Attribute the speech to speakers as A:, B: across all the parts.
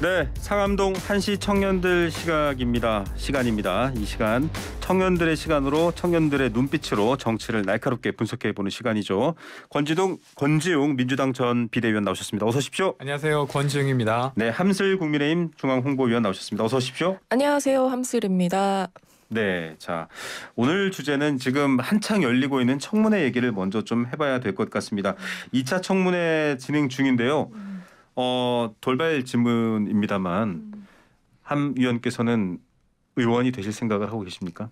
A: 네, 상암동 한시 청년들 시각입니다. 시간입니다. 이 시간 청년들의 시간으로 청년들의 눈빛으로 정치를 날카롭게 분석해 보는 시간이죠. 권지동 권지웅 민주당 전 비대위원 나오셨습니다. 어서 오십시오.
B: 안녕하세요. 권지웅입니다.
A: 네, 함슬 국민의힘 중앙 홍보위원 나오셨습니다. 어서 오십시오.
C: 안녕하세요. 함슬입니다.
A: 네, 자 오늘 주제는 지금 한창 열리고 있는 청문회 얘기를 먼저 좀 해봐야 될 것 같습니다. 2차 청문회 진행 중인데요. 음. 어, 돌발 질문입니다만 음. 함 위원께서는 의원이 되실 생각을 하고 계십니까?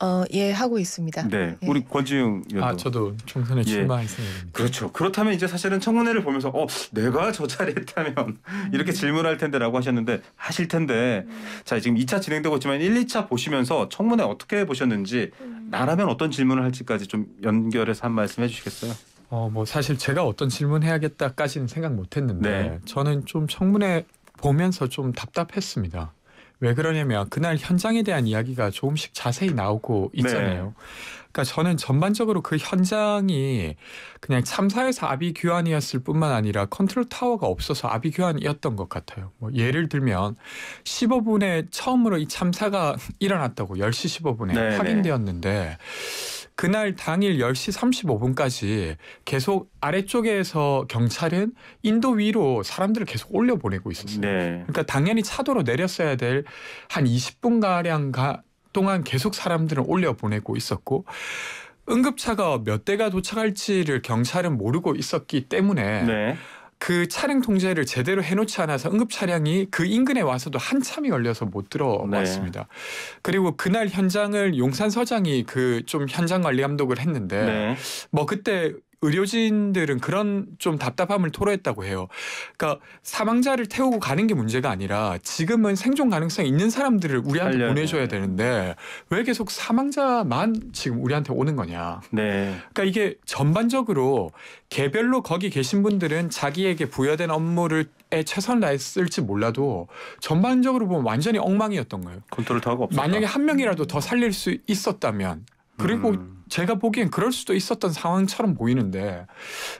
C: 어, 예, 하고 있습니다. 네,
A: 예. 우리 권지웅 의원도. 아, 저도 총선에 출마할 예. 니다 그렇죠. 그렇다면 이제 사실은 청문회를 보면서 어, 내가 저 자리에 있다면 음. 이렇게 질문할 텐데라고 하셨는데 하실 텐데 음. 자, 지금 2차 진행되고 있지만 1, 2차 보시면서 청문회 어떻게 보셨는지 음. 나라면 어떤 질문을 할지까지 좀 연결해서 한 말씀 해주시겠어요?
B: 어, 뭐 사실 제가 어떤 질문 해야겠다까지는 생각 못했는데 네. 저는 좀 청문회 보면서 좀 답답했습니다. 왜 그러냐면 그날 현장에 대한 이야기가 조금씩 자세히 나오고 네. 있잖아요. 네. 그니까 저는 전반적으로 그 현장이 그냥 참사에서 아비규환이었을 뿐만 아니라 컨트롤 타워가 없어서 아비규환이었던 것 같아요. 뭐 예를 들면 15분에 처음으로 이 참사가 일어났다고 10시 15분에 네, 확인되었는데 그날 당일 10시 35분까지 계속 아래쪽에서 경찰은 인도 위로 사람들을 계속 올려 보내고 있었어요. 네. 그러니까 당연히 차도로 내렸어야 될 한 20분 가량 동안 계속 사람들을 올려 보내고 있었고 응급차가 몇 대가 도착할지를 경찰은 모르고 있었기 때문에 네. 그 차량 통제를 제대로 해놓지 않아서 응급 차량이 그 인근에 와서도 한참이 걸려서 못 들어왔습니다. 네. 그리고 그날 현장을 용산 서장이 그 좀 현장 관리 감독을 했는데 네. 뭐 그때 의료진들은 그런 좀 답답함을 토로했다고 해요. 그러니까 사망자를 태우고 가는 게 문제가 아니라 지금은 생존 가능성이 있는 사람들을 우리한테 살려야 보내줘야 되는데 왜 계속 사망자만 지금 우리한테 오는 거냐. 네. 그러니까 이게 전반적으로 개별로 거기 계신 분들은 자기에게 부여된 업무를 에 최선을 다했을지 몰라도 전반적으로 보면 완전히 엉망이었던 거예요. 컨트롤 타고 없었다. 만약에 한 명이라도 더 살릴 수 있었다면 그리고 음. 제가 보기엔 그럴 수도 있었던 상황처럼 보이는데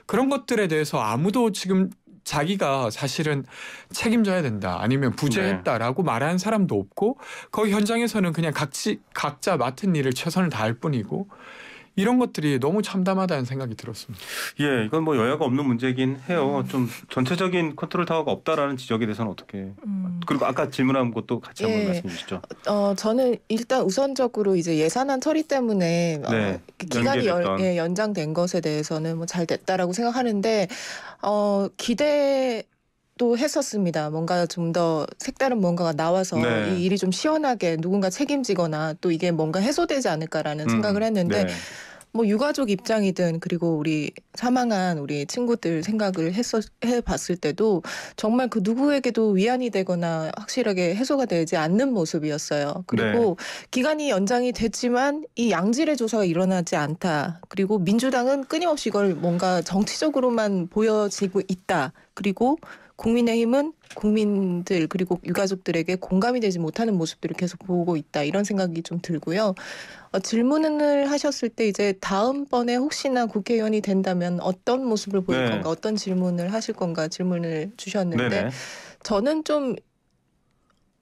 B: 그런 것들에 대해서 아무도 지금 자기가 사실은 책임져야 된다 아니면 부재했다라고 네. 말하는 사람도 없고 거기 현장에서는 그냥 각지 각자 맡은 일을 최선을 다할 뿐이고 이런 것들이 너무 참담하다는 생각이 들었습니다.
A: 예, 이건 뭐 여야가 없는 문제긴 해요. 음. 좀 전체적인 컨트롤 타워가 없다라는 지적에 대해서는 어떻게? 음. 그리고 아까 질문한 것도 같이 예. 한번 말씀해 주시죠.
C: 어, 저는 일단 우선적으로 이제 예산안 처리 때문에 어, 네.
A: 어, 기간이 연, 예,
C: 연장된 것에 대해서는 뭐 잘 됐다라고 생각하는데 어, 기대 또 했었습니다. 뭔가 좀 더 색다른 뭔가가 나와서 네. 이 일이 좀 시원하게 누군가 책임지거나 또 이게 뭔가 해소되지 않을까라는 음, 생각을 했는데 네. 뭐 유가족 입장이든 그리고 우리 사망한 우리 친구들 생각을 했었 해봤을 때도 정말 그 누구에게도 위안이 되거나 확실하게 해소가 되지 않는 모습이었어요. 그리고 네. 기간이 연장이 됐지만 이 양질의 조사가 일어나지 않다. 그리고 민주당은 끊임없이 이걸 뭔가 정치적으로만 보여지고 있다. 그리고 국민의힘은 국민들 그리고 유가족들에게 공감이 되지 못하는 모습들을 계속 보고 있다 이런 생각이 좀 들고요. 어, 질문을 하셨을 때 이제 다음번에 혹시나 국회의원이 된다면 어떤 모습을 보일 네. 건가 어떤 질문을 하실 건가 질문을 주셨는데 네네. 저는 좀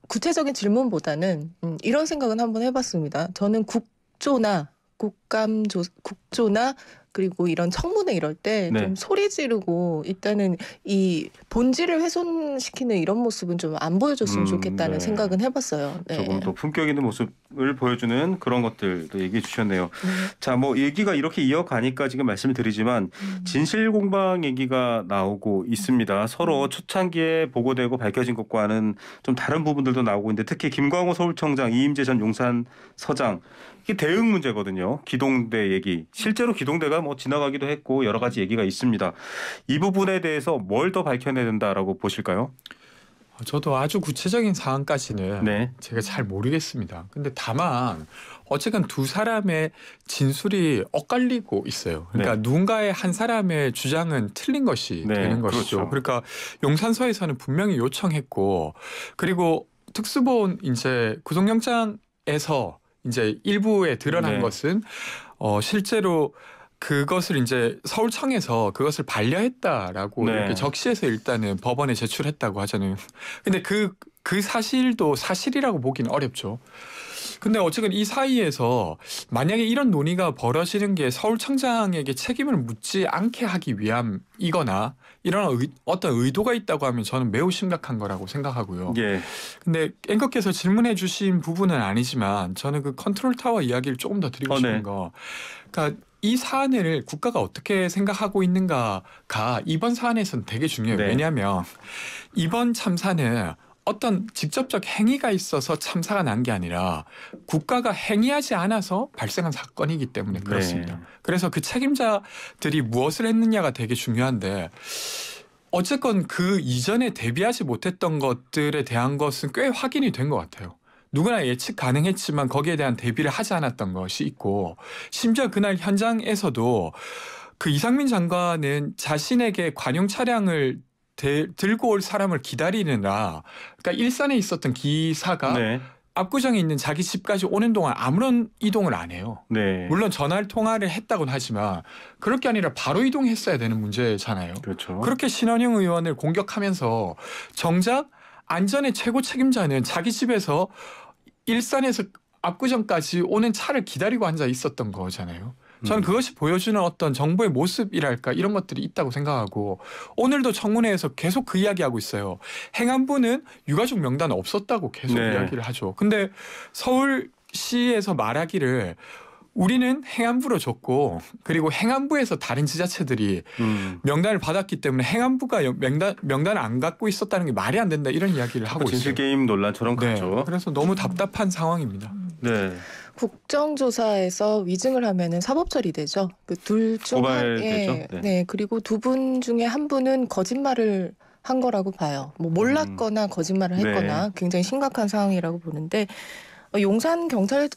C: 구체적인 질문보다는 음, 이런 생각은 한번 해봤습니다. 저는 국조나 국 국감 조, 국조나 그리고 이런 청문회 이럴 때좀 네. 소리 지르고 일단은 이 본질을 훼손시키는 이런 모습은 좀 안 보여줬으면 음, 좋겠다는 네. 생각은 해봤어요. 네.
A: 조금 더 품격 있는 모습을 보여주는 그런 것들도 얘기해 주셨네요. 음. 자, 뭐 얘기가 이렇게 이어가니까 지금 말씀을 드리지만 음. 진실 공방 얘기가 나오고 있습니다. 서로 음. 초창기에 보고되고 밝혀진 것과는 좀 다른 부분들도 나오고 있는데 특히 김광호 서울청장, 이임재 전 용산서장 이게 대응 문제거든요. 기 기동대 얘기 실제로 기동대가 뭐 지나가기도 했고 여러 가지 얘기가 있습니다. 이 부분에 대해서 뭘 더 밝혀내야 된다라고 보실까요?
B: 저도 아주 구체적인 사안까지는 네. 제가 잘 모르겠습니다. 근데 다만 어쨌건 두 사람의 진술이 엇갈리고 있어요. 그러니까 네. 누군가의 한 사람의 주장은 틀린 것이 네, 되는 것이죠. 그렇죠. 그러니까 용산서에서는 분명히 요청했고 그리고 특수본 이제 구속영장에서 이제 일부에 드러난 네. 것은 어 실제로 그것을 이제 서울청에서 그것을 반려했다라고 네. 이렇게 적시해서 일단은 법원에 제출했다고 하잖아요. 근데 그그 그 사실도 사실이라고 보기는 어렵죠. 근데 어쨌든 이 사이에서 만약에 이런 논의가 벌어지는 게 서울청장에게 책임을 묻지 않게 하기 위함이거나 이런 의, 어떤 의도가 있다고 하면 저는 매우 심각한 거라고 생각하고요. 예. 근데 앵커께서 질문해 주신 부분은 아니지만 저는 그 컨트롤 타워 이야기를 조금 더 드리고 어, 네. 싶은 네. 거. 그러니까 이 사안을 국가가 어떻게 생각하고 있는가가 이번 사안에서는 되게 중요해요. 네. 왜냐하면 이번 참사는 어떤 직접적 행위가 있어서 참사가 난 게 아니라 국가가 행위하지 않아서 발생한 사건이기 때문에 네. 그렇습니다. 네. 그래서 그 책임자들이 무엇을 했느냐가 되게 중요한데 어쨌건 그 이전에 대비하지 못했던 것들에 대한 것은 꽤 확인이 된 것 같아요. 누구나 예측 가능했지만 거기에 대한 대비를 하지 않았던 것이 있고 심지어 그날 현장에서도 그 이상민 장관은 자신에게 관용 차량을 데, 들고 올 사람을 기다리느라 그러니까 일산에 있었던 기사가 네. 압구정에 있는 자기 집까지 오는 동안 아무런 이동을 안 해요. 네. 물론 전화 통화를 했다곤 하지만 그렇게 아니라 바로 이동했어야 되는 문제잖아요. 그렇죠. 그렇게 신원영 의원을 공격하면서 정작 안전의 최고 책임자는 자기 집에서 일산에서 압구정까지 오는 차를 기다리고 앉아 있었던 거잖아요. 저는 음. 그것이 보여주는 어떤 정부의 모습이랄까 이런 것들이 있다고 생각하고 오늘도 청문회에서 계속 그 이야기하고 있어요. 행안부는 유가족 명단 없었다고 계속 네. 이야기를 하죠. 근데 서울시에서 말하기를 우리는 행안부로 줬고 그리고 행안부에서 다른 지자체들이 음. 명단을 받았기 때문에 행안부가 명단 명단을 안 갖고 있었다는 게 말이 안 된다 이런 이야기를 하고 진실 있어요. 진실 게임 논란처럼 네. 가죠. 그래서 너무 답답한 상황입니다. 네.
C: 국정조사에서 위증을 하면은 사법 처리되죠. 그 둘중 고발되죠. 예. 네. 네. 그리고 두 분 중에 한 분은 거짓말을 한 거라고 봐요. 뭐 음. 몰랐거나 거짓말을 네. 했거나 네. 굉장히 심각한 상황이라고 보는데 어, 용산 경찰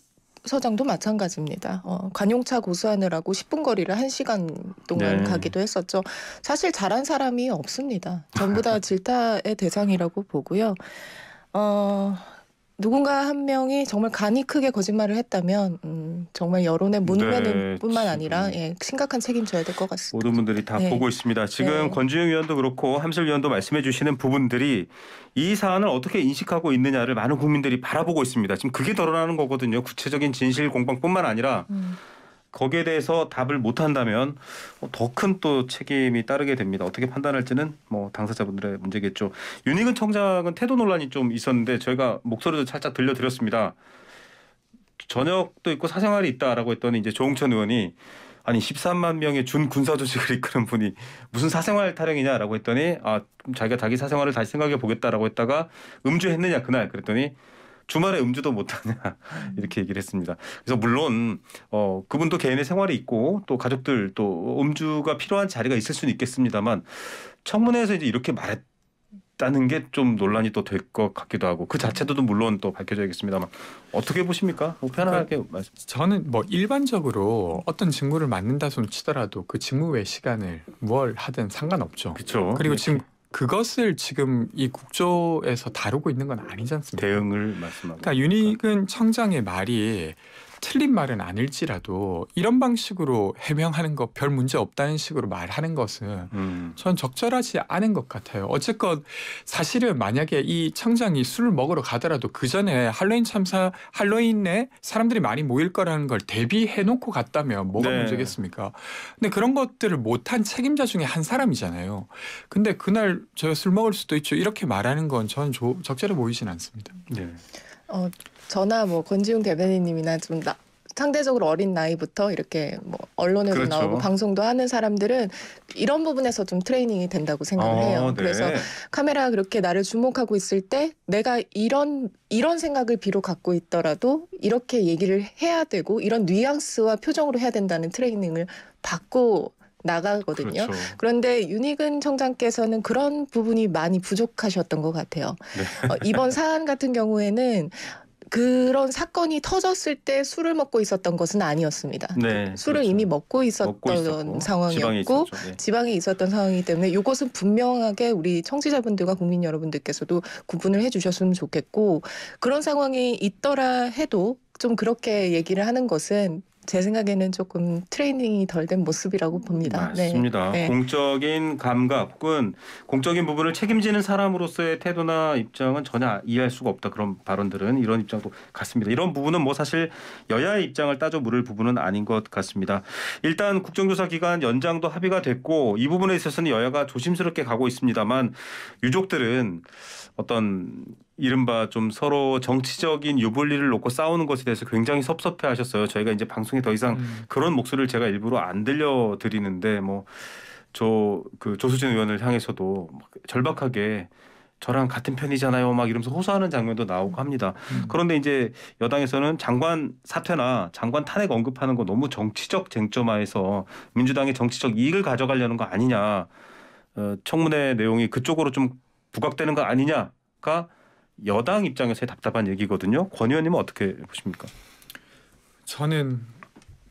C: 서장도 마찬가지입니다. 어, 관용차 고수하느라고 10분 거리를 1시간 동안 네. 가기도 했었죠. 사실 잘한 사람이 없습니다. 전부 다 질타의 대상이라고 보고요. 어, 누군가 한 명이 정말 간이 크게 거짓말을 했다면 음, 정말 여론의 네, 문매는뿐만 아니라 예, 심각한 책임져야 될 것 같습니다.
A: 모든 분들이 다 네. 보고 있습니다. 지금 네. 권지웅 위원도 그렇고 함실 위원도 말씀해 주시는 부분들이 이 사안을 어떻게 인식하고 있느냐를 많은 국민들이 바라보고 있습니다. 지금 그게 드러나는 거거든요. 구체적인 진실 공방뿐만 아니라 음. 거기에 대해서 답을 못 한다면 뭐 더큰 또 책임이 따르게 됩니다. 어떻게 판단할지는 뭐 당사자분들의 문제겠죠. 윤희근 청장은 태도 논란이 좀 있었는데 저희가 목소리도 살짝 들려드렸습니다. 저녁도 있고 사생활이 있다라고 했더니 이제 조홍천 의원이 아니 13만 명의 준 군사 조직을 이끄는 분이 무슨 사생활 타령이냐라고 했더니 아 자기가 자기 사생활을 다시 생각해 보겠다라고 했다가 음주했느냐 그날 그랬더니 주말에 음주도 못하냐 이렇게 얘기를 했습니다. 그래서 물론 어, 그분도 개인의 생활이 있고 또 가족들 또 음주가 필요한 자리가 있을 수는 있겠습니다만 청문회에서 이제 이렇게 말했. 다는 게 좀 논란이
B: 또 될 것 같기도 하고 그 자체도 물론 또 밝혀져야겠습니다만 어떻게 보십니까? 뭐 편안하게 그러니까 말씀. 저는 뭐 일반적으로 어떤 직무를 맡는다 손 치더라도 그 직무 외 시간을 무 하든 상관없죠. 그렇죠. 그리고 네. 지금 그것을 지금 이 국조에서 다루고 있는 건 아니지 않습니까? 대응을 말씀하고. 그러니까 유닉은 청장의 말이 틀린 말은 아닐지라도 이런 방식으로 해명하는 것 별 문제 없다는 식으로 말하는 것은 음. 전 적절하지 않은 것 같아요. 어쨌건 사실은 만약에 이 청장이 술을 먹으러 가더라도 그 전에 할로윈 참사 할로윈에 사람들이 많이 모일 거라는 걸 대비해 놓고 갔다면 뭐가 네. 문제겠습니까? 근데 그런 것들을 못한 책임자 중에 한 사람이잖아요. 근데 그날 저 술 먹을 수도 있죠. 이렇게 말하는 건 저는 적절해 보이진 않습니다. 네.
C: 어, 저나 뭐 권지웅 대변인님이나 좀 나, 상대적으로 어린 나이부터 이렇게 뭐 언론에도 그렇죠. 나오고 방송도 하는 사람들은 이런 부분에서 좀 트레이닝이 된다고 생각을 어, 해요. 네. 그래서 카메라가 그렇게 나를 주목하고 있을 때 내가 이런 이런 생각을 비록 갖고 있더라도 이렇게 얘기를 해야 되고 이런 뉘앙스와 표정으로 해야 된다는 트레이닝을 받고 나가거든요. 그렇죠. 그런데 윤희근 청장께서는 그런 부분이 많이 부족하셨던 것 같아요. 네. 어, 이번 사안 같은 경우에는 그런 사건이 터졌을 때 술을 먹고 있었던 것은 아니었습니다. 네, 술을 그렇죠. 이미 먹고 있었던 먹고 상황이었고 지방에, 네. 지방에, 있었던 상황이기 때문에 이것은 분명하게 우리 청취자분들과 국민 여러분들께서도 구분을 해주셨으면 좋겠고 그런 상황이 있더라 해도 좀 그렇게 얘기를 하는 것은 제 생각에는 조금 트레이닝이 덜 된 모습이라고 봅니다. 네. 맞습니다. 네.
A: 공적인 감각 혹은 공적인 부분을 책임지는 사람으로서의 태도나 입장은 전혀 이해할 수가 없다. 그런 발언들은 이런 입장도 같습니다. 이런 부분은 뭐 사실 여야의 입장을 따져 물을 부분은 아닌 것 같습니다. 일단 국정조사 기간 연장도 합의가 됐고 이 부분에 있어서는 여야가 조심스럽게 가고 있습니다만 유족들은 어떤 이른바 좀 서로 정치적인 유불리를 놓고 싸우는 것에 대해서 굉장히 섭섭해 하셨어요. 저희가 이제 방송에 더 이상 음. 그런 목소리를 제가 일부러 안 들려드리는데 뭐 저 그 조수진 의원을 향해서도 절박하게 저랑 같은 편이잖아요. 막 이러면서 호소하는 장면도 나오고 합니다. 음. 그런데 이제 여당에서는 장관 사퇴나 장관 탄핵 언급하는 거 너무 정치적 쟁점화해서 민주당의 정치적 이익을 가져가려는 거 아니냐. 어, 청문회 내용이 그쪽으로 좀 부각되는 거 아니냐가 여당 입장에서의 답답한 얘기거든요. 권 의원님은 어떻게 보십니까?
B: 저는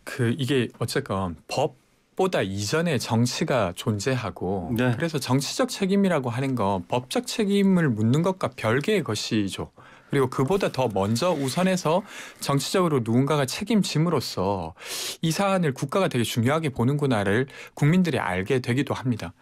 B: 그 이게 어쨌건 법 보다 이전에 정치가 존재하고 네. 그래서 정치적 책임이라고 하는 건 법적 책임을 묻는 것과 별개의 것이죠. 그리고 그보다 더 먼저 우선해서 정치적으로 누군가가 책임짐으로써 이 사안을 국가가 되게 중요하게 보는구나를 국민들이 알게 되기도 합니다.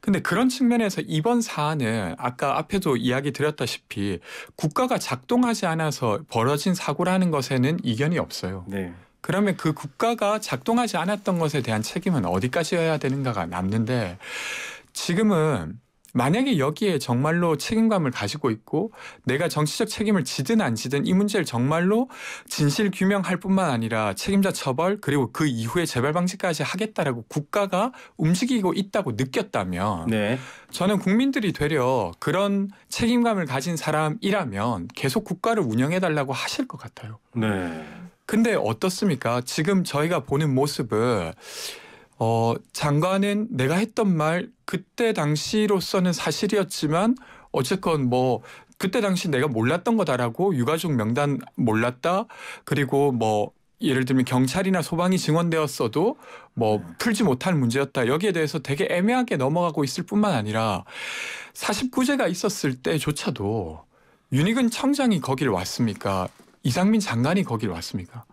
B: 근데 그런 측면에서 이번 사안은 아까 앞에도 이야기 드렸다시피 국가가 작동하지 않아서 벌어진 사고라는 것에는 이견이 없어요. 네. 그러면 그 국가가 작동하지 않았던 것에 대한 책임은 어디까지 해야 되는가가 남는데 지금은 만약에 여기에 정말로 책임감을 가지고 있고 내가 정치적 책임을 지든 안 지든 이 문제를 정말로 진실 규명할 뿐만 아니라 책임자 처벌 그리고 그 이후에 재발 방지까지 하겠다라고 국가가 움직이고 있다고 느꼈다면 네. 저는 국민들이 되려 그런 책임감을 가진 사람이라면 계속 국가를 운영해 달라고 하실 것 같아요. 네. 근데 어떻습니까? 지금 저희가 보는 모습은 어, 장관은 내가 했던 말 그때 당시로서는 사실이었지만 어쨌건 뭐 그때 당시 내가 몰랐던 거다라고 유가족 명단 몰랐다 그리고 뭐 예를 들면 경찰이나 소방이 증언되었어도뭐 풀지 못할 문제였다 여기에 대해서 되게 애매하게 넘어가고 있을 뿐만 아니라 49제가 있었을 때조차도 윤익은 청장이 거길 왔습니까 이상민 장관이 거길 왔습니까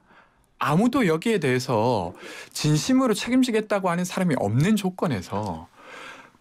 B: 아무도 여기에 대해서 진심으로 책임지겠다고 하는 사람이 없는 조건에서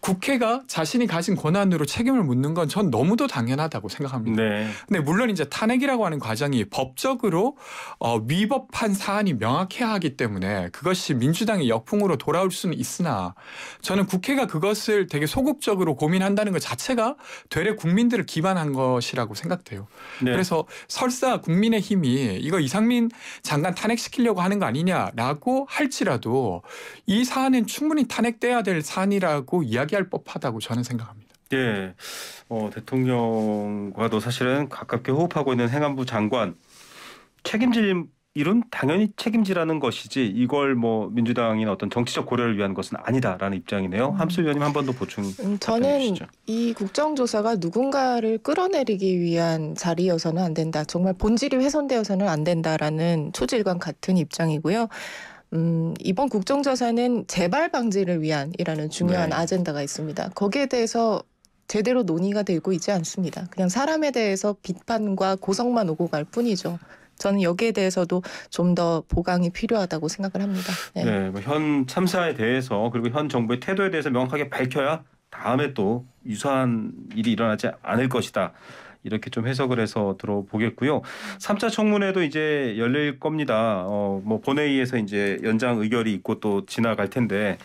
B: 국회가 자신이 가진 권한으로 책임을 묻는 건 전 너무도 당연하다고 생각합니다. 네. 근데 물론 이제 탄핵이라고 하는 과정이 법적으로 어, 위법한 사안이 명확해야 하기 때문에 그것이 민주당의 역풍으로 돌아올 수는 있으나 저는 국회가 그것을 되게 소극적으로 고민한다는 것 자체가 되레 국민들을 기반한 것이라고 생각돼요. 네. 그래서 설사 국민의힘이 이거 이상민 장관 탄핵시키려고 하는 거 아니냐라고 할지라도 이 사안은 충분히 탄핵돼야 될 사안이라고 이야기. 파기할 법하다고 저는 생각합니다.
A: 예, 어, 대통령과도 사실은 가깝게 호흡하고 있는 행안부 장관
B: 책임질 일은
A: 당연히 책임지라는 것이지 이걸 뭐민주당이 어떤 정치적 고려를 위한 것은 아니다라는 입장이네요. 음. 함수 위원님한 번 더 보충.
C: 음, 저는 이 국정조사가 누군가를 끌어내리기 위한 자리여서는 안 된다. 정말 본질이 훼손되어서는 안 된다라는 초질감 같은 입장이고요. 음, 이번 국정조사는 재발 방지를 위한이라는 중요한 네. 아젠다가 있습니다. 거기에 대해서 제대로 논의가 되고 있지 않습니다. 그냥 사람에 대해서 비판과 고성만 오고 갈 뿐이죠. 저는 여기에 대해서도 좀 더 보강이 필요하다고 생각을 합니다.
A: 네, 네뭐현 참사에 대해서 그리고 현 정부의 태도에 대해서 명확하게 밝혀야 다음에 또 유사한 일이 일어나지 않을 것이다. 이렇게 좀 해석을 해서 들어보겠고요. 3차 청문회도 이제 열릴 겁니다. 어, 뭐 본회의에서 이제 연장 의결이 있고 또 지나갈 텐데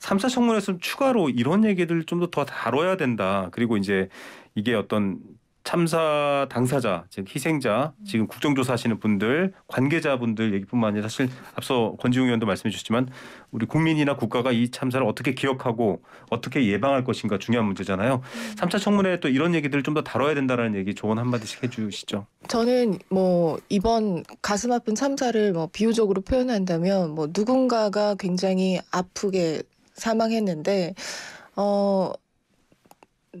A: 3차 청문회에서 추가로 이런 얘기들 좀 더 다뤄야 된다. 그리고 이제 이게 어떤 참사 당사자, 즉 희생자, 음. 지금 국정조사 하시는 분들, 관계자분들 얘기뿐만 아니라 사실 앞서 권지웅 의원도 말씀해 주셨지만 우리 국민이나 국가가 이 참사를 어떻게 기억하고 어떻게 예방할 것인가 중요한 문제잖아요. 음. 삼차 청문회에 또 이런 얘기들을 좀 더 다뤄야 된다라는 얘기 조언 한마디씩 해 주시죠.
C: 저는 뭐 이번 가슴 아픈 참사를 뭐 비유적으로 표현한다면 뭐 누군가가 굉장히 아프게 사망했는데 어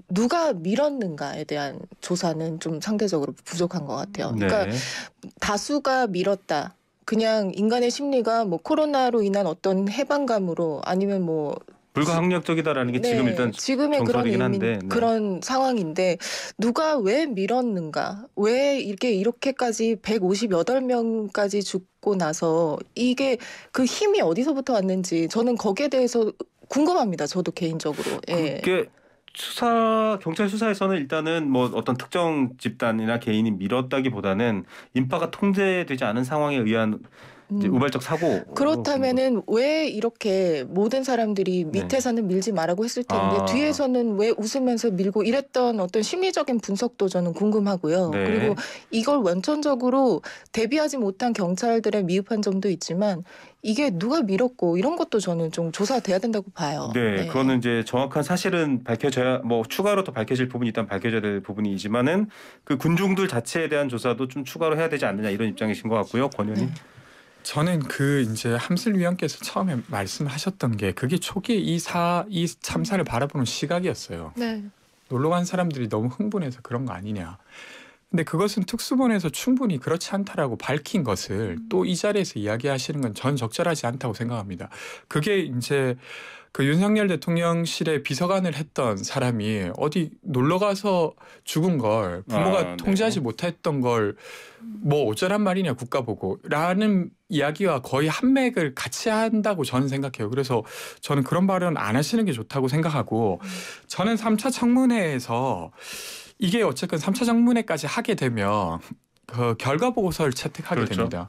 C: 누가 밀었는가에 대한 조사는 좀 상대적으로 부족한 것 같아요. 음. 그러니까 네. 다수가 밀었다. 그냥 인간의 심리가 뭐 코로나로 인한 어떤 해방감으로 아니면 뭐
A: 불가항력적이다라는 게 네, 지금 일단 지금의 그런 의미, 한데, 네.
C: 그런 상황인데 누가 왜 밀었는가 왜 이렇게 이렇게까지 158명까지 죽고 나서 이게 그 힘이 어디서부터 왔는지 저는 거기에 대해서 궁금합니다 저도 개인적으로. 예. 그게
A: 예. 수사 경찰 수사에서는 일단은 뭐 어떤 특정 집단이나 개인이 밀었다기보다는 인파가 통제되지 않은 상황에 의한 이제 음. 우발적 사고 그렇다면은
C: 왜 이렇게 모든 사람들이 네. 밑에서는 밀지 말라고 했을 텐데 아. 뒤에서는 왜 웃으면서 밀고 이랬던 어떤 심리적인 분석도 저는 궁금하고요. 네. 그리고 이걸 원천적으로 대비하지 못한 경찰들의 미흡한 점도 있지만 이게 누가 밀었고 이런 것도 저는 좀 조사돼야 된다고 봐요. 네,
A: 네. 그거는 이제 정확한 사실은 밝혀져야 뭐 추가로 더 밝혀질 부분이 일단 밝혀져야 될 부분이지만은 그 군중들 자체에 대한 조사도 좀 추가로 해야 되지 않느냐 이런 입장이신 것 같고요, 권현희. 네.
B: 저는 그 이제 함슬 위원께서 처음에 말씀하셨던 게 그게 초기에 이 사 이 참사를 바라보는 시각이었어요. 네. 놀러 간 사람들이 너무 흥분해서 그런 거 아니냐. 근데 그것은 특수본에서 충분히 그렇지 않다라고 밝힌 것을 음. 또이 자리에서 이야기하시는 건 전 적절하지 않다고 생각합니다. 그게 이제 그 윤석열 대통령실의 비서관을 했던 사람이 어디 놀러 가서 죽은 걸 부모가 아, 네. 통제하지 네. 못했던 걸 뭐 어쩌란 말이냐 국가 보고라는 이야기와 거의 한 맥을 같이 한다고 저는 생각해요. 그래서 저는 그런 발언 안 하시는 게 좋다고 생각하고 저는 3차 청문회에서 이게 어쨌든 3차 청문회까지 하게 되면 그 결과 보고서를 채택하게 그렇죠. 됩니다.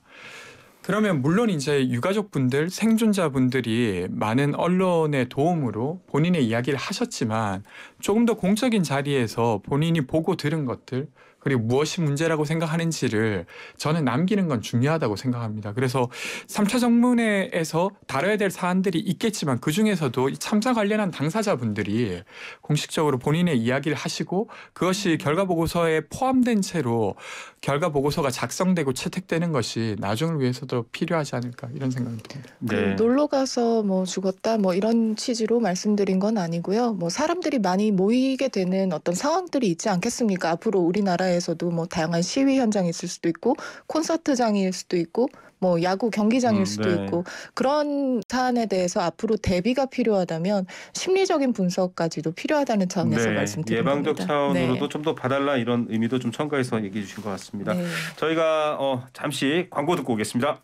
B: 그러면 물론 이제 유가족분들, 생존자분들이 많은 언론의 도움으로 본인의 이야기를 하셨지만 조금 더 공적인 자리에서 본인이 보고 들은 것들, 그리고 무엇이 문제라고 생각하는지를 저는 남기는 건 중요하다고 생각합니다. 그래서 3차 정문회에서 다뤄야 될 사안들이 있겠지만 그 중에서도 참사 관련한 당사자분들이 공식적으로 본인의 이야기를 하시고 그것이 결과 보고서에 포함된 채로 결과 보고서가 작성되고 채택되는 것이 나중을 위해서도 필요하지 않을까 이런 생각이 듭니다. 그 네. 그
C: 놀러 가서 뭐 죽었다 뭐 이런 취지로 말씀드린 건 아니고요. 뭐 사람들이 많이 모이게 되는 어떤 상황들이 있지 않겠습니까? 앞으로 우리나라에 우리나라에서도 뭐 다양한 시위 현장이 있을 수도 있고 콘서트장일 수도 있고 뭐 야구 경기장일 음, 수도 네. 있고 그런 사안에 대해서 앞으로 대비가 필요하다면 심리적인 분석까지도 필요하다는 차원에서 네. 말씀드립니다. 예방적 차원으로도
A: 네. 좀더 봐달라 이런 의미도 좀 첨가해서 얘기해 주신 것 같습니다. 네. 저희가 어, 잠시 광고 듣고 오겠습니다.